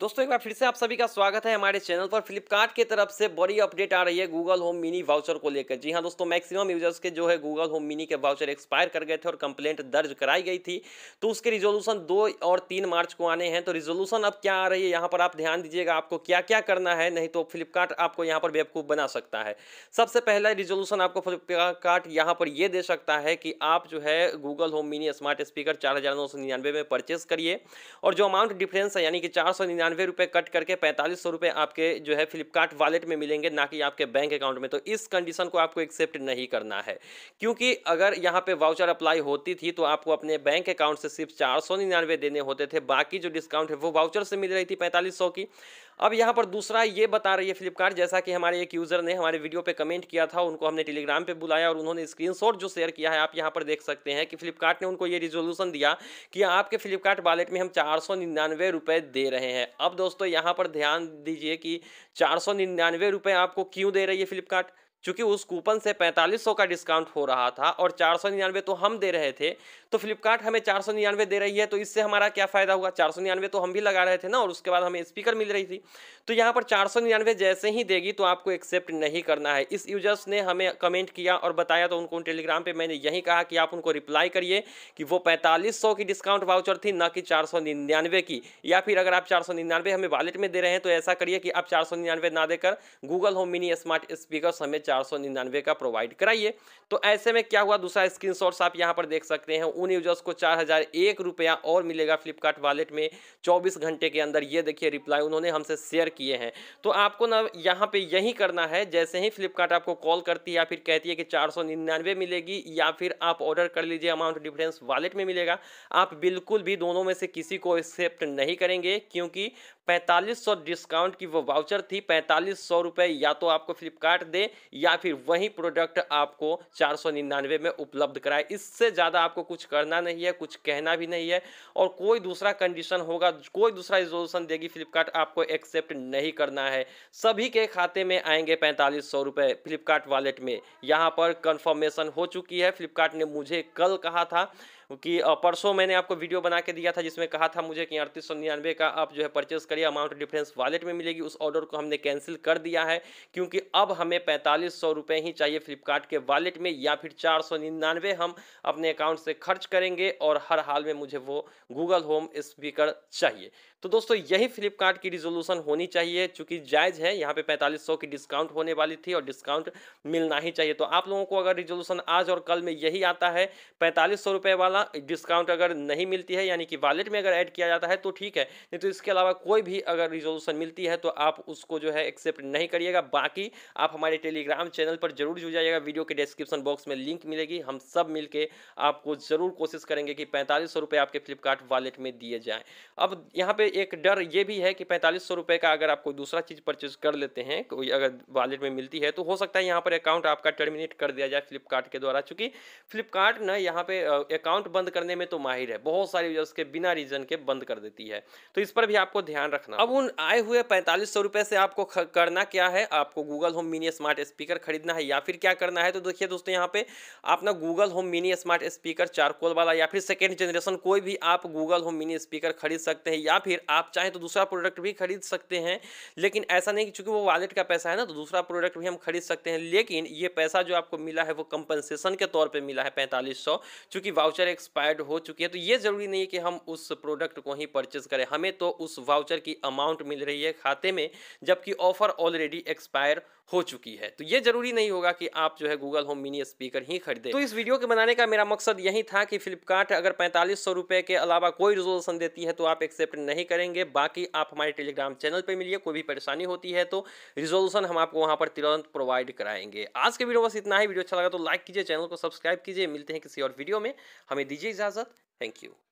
दोस्तों एक बार फिर से आप सभी का स्वागत है हमारे चैनल पर फ्लिपकार्ट की तरफ से बड़ी अपडेट आ रही है गूगल होम मिनी वाउचर को लेकर जी हाँ दोस्तों मैक्सिमम यूजर्स के जो है गूगल होम मिनी के वाउचर एक्सपायर कर गए थे और कंप्लेंट दर्ज कराई गई थी तो उसके रिजोल्यूशन दो और तीन मार्च को आने हैं तो रिजोल्यूशन अब क्या आ रही है यहाँ पर आप ध्यान दीजिएगा आपको क्या क्या करना है नहीं तो फ्लिपकार्ट आपको यहाँ पर बेवकूफ़ बना सकता है सबसे पहला रिजोल्यूशन आपको फ्लिपकार्ट यहाँ पर यह दे सकता है कि आप जो है Google home mini smart speaker चार में परचेस करिए और जो अमाउंट डिफरेंस है यानी कि चार निन्यानवे रुपये कट करके पैंतालीस सौ रुपये आपके जो है फ्लिपकार्ट वालेट में मिलेंगे ना कि आपके बैंक अकाउंट में तो इस कंडीशन को आपको एक्सेप्ट नहीं करना है क्योंकि अगर यहाँ पे वाउचर अप्लाई होती थी तो आपको अपने बैंक अकाउंट से सिर्फ चार सौ निन्यानवे देने होते थे बाकी जो डिस्काउंट है वो वाउचर से मिल रही थी पैंतालीस सौ की अब यहाँ पर दूसरा ये बता रही है फ्लिपकार्ट जैसा कि हमारे एक यूज़र ने हमारे वीडियो पे कमेंट किया था उनको हमने टेलीग्राम पे बुलाया और उन्होंने स्क्रीनशॉट जो शेयर किया है आप यहाँ पर देख सकते हैं कि फ्लिपकार्ट ने उनको ये रिजोल्यूशन दिया कि आपके फ्लिपकार्ट वालेट में हम चार सौ निन्यानवे रुपये दे रहे हैं अब दोस्तों यहाँ पर ध्यान दीजिए कि चार सौ निन्यानवे रुपये आपको क्यों दे रही है फ्लिपकार्ट चूंकि उस कूपन से 4500 का डिस्काउंट हो रहा था और चार सौ निन्यानवे तो हम दे रहे थे तो फ्लिपकार्ट हमें चार सौ निन्यानवे दे रही है तो इससे हमारा क्या फ़ायदा हुआ चार सौ निन्यानवे तो हम भी लगा रहे थे ना और उसके बाद हमें स्पीकर मिल रही थी तो यहाँ पर चार सौ निन्यानवे जैसे ही देगी तो आपको एक्सेप्ट नहीं करना है इस यूजर्स ने हमें कमेंट किया और बताया तो उनको टेलीग्राम पर मैंने यही कहा कि आप उनको रिप्लाई करिए कि वो पैंतालीस की डिस्काउंट वाउचर थी ना कि चार की या फिर अगर आप चार हमें वालेट में दे रहे हैं तो ऐसा करिए कि आप चार ना देकर Google home mini smart speaker हमें चार सौ निन्यानवे का प्रोवाइड कराइए तो ऐसे में क्या हुआ दूसरा स्क्रीनशॉट्स आप यहाँ पर देख सकते हैं उन यूजर्स को चार हज़ार एक रुपया और मिलेगा फ्लिपकार्ट वॉलेट में चौबीस घंटे के अंदर ये देखिए रिप्लाई उन्होंने हमसे शेयर किए हैं तो आपको ना यहाँ पर यही करना है जैसे ही फ्लिपकार्ट आपको कॉल करती है या फिर कहती है कि चार सौ निन्यानवे मिलेगी या फिर आप ऑर्डर कर लीजिए अमाउंट डिफरेंस वॉलेट में मिलेगा आप बिल्कुल भी दोनों में से किसी को एक्सेप्ट नहीं करेंगे क्योंकि 4500 डिस्काउंट की वो वाउचर थी पैंतालीस सौ रुपये या तो आपको फ्लिपकार्ट दे या फिर वही प्रोडक्ट आपको चार सौ निन्यानवे में उपलब्ध कराए इससे ज़्यादा आपको कुछ करना नहीं है कुछ कहना भी नहीं है और कोई दूसरा कंडीशन होगा कोई दूसरा रिजोल्यूशन देगी फ्लिपकार्ट आपको एक्सेप्ट नहीं करना है सभी के खाते में आएंगे पैंतालीस सौ रुपये फ्लिपकार्ट वॉलेट में यहाँ पर कन्फर्मेशन हो चुकी है फ्लिपकार्ट ने मुझे कल कहा था क्योंकि परसों मैंने आपको वीडियो बना के दिया था जिसमें कहा था मुझे कि अड़तीस सौ निन्यानवे का आप जो है परचेस करिए अमाउंट डिफरेंस वॉलेट में मिलेगी उस ऑर्डर को हमने कैंसिल कर दिया है क्योंकि अब हमें पैंतालीस सौ रुपये ही चाहिए फ्लिपकार्ट के वॉलेट में या फिर चार सौ निन्यानवे हम अपने अकाउंट से खर्च करेंगे और हर हाल में मुझे वो गूगल होम स्पीकर चाहिए तो दोस्तों यही फ्लिपकार्ट की रिजोल्यूशन होनी चाहिए चूंकि जायज़ है यहाँ पे पैंतालीस सौ की डिस्काउंट होने वाली थी और डिस्काउंट मिलना ही चाहिए तो आप लोगों को अगर रिजोल्यूशन आज और कल में यही आता है पैंतालीस सौ रुपये वाला डिस्काउंट अगर नहीं मिलती है यानी कि वॉलेट में अगर ऐड किया जाता है तो ठीक है नहीं तो इसके अलावा कोई भी अगर रिजोल्यूशन मिलती है तो आप उसको जो है एक्सेप्ट नहीं करिएगा बाकी आप हमारे टेलीग्राम चैनल पर जरूर जुड़ जाइएगा वीडियो के डिस्क्रिप्शन बॉक्स में लिंक मिलेगी हम सब मिलकर आपको ज़रूर कोशिश करेंगे कि पैंतालीस सौ आपके फ्लिपकार्ट वॉलेट में दिए जाएँ अब यहाँ पर एक डर ये भी है कि पैंतालीस सौ का अगर आप कोई दूसरा चीज़ परचेज कर लेते हैं कोई अगर वॉलेट में मिलती है तो हो सकता है यहाँ पर अकाउंट आपका टर्मिनेट कर दिया जाए फ्लिपकार्ट के द्वारा चूँकि फ्लिपकार्ट ना यहाँ पे अकाउंट बंद करने में तो माहिर है बहुत सारी वजह उसके बिना रीजन के बंद कर देती है तो इस पर भी आपको ध्यान रखना अब उन आए हुए पैंतालीस सौ रुपये से आपको करना क्या है आपको Google home mini smart speaker खरीदना है या फिर क्या करना है तो देखिए दोस्तों यहाँ पे आप ना Google home mini smart speaker charcoal वाला या फिर सेकेंड जनरेशन कोई भी आप गूगल होम मिनी स्पीकर खरीद सकते हैं या फिर आप चाहें तो दूसरा प्रोडक्ट भी खरीद सकते हैं लेकिन ऐसा नहीं कि चूंकि वो वॉलेट का पैसा है ना तो दूसरा प्रोडक्ट भी हम खरीद सकते हैं लेकिन ये पैसा जो आपको मिला है वो कंपनसेशन के तौर पर मिला है पैंतालीस सौ चूंकि वाउचर एक एक्सपायर्ड हो चुकी है तो ये ज़रूरी नहीं है कि हम उस प्रोडक्ट को ही परचेज करें हमें तो उस वाउचर की अमाउंट मिल रही है खाते में जबकि ऑफ़र ऑलरेडी एक्सपायर हो चुकी है तो ये जरूरी नहीं होगा कि आप जो है गूगल होम मिनी स्पीकर ही खरीदें तो इस वीडियो के बनाने का मेरा मकसद यही था कि फ्लिपकार्ट अगर पैंतालीस सौ रुपये के अलावा कोई रिजोल्यूशन देती है तो आप एक्सेप्ट नहीं करेंगे बाकी आप हमारे टेलीग्राम चैनल पर मिलिए कोई भी परेशानी होती है तो रिजोल्यूशन हम आपको वहाँ पर तुरंत प्रोवाइड कराएंगे आज के वीडियो बस इतना ही वीडियो अच्छा लगा तो लाइक कीजिए चैनल को सब्सक्राइब कीजिए मिलते हैं किसी और वीडियो में हमें दीजिए इजाज़त थैंक यू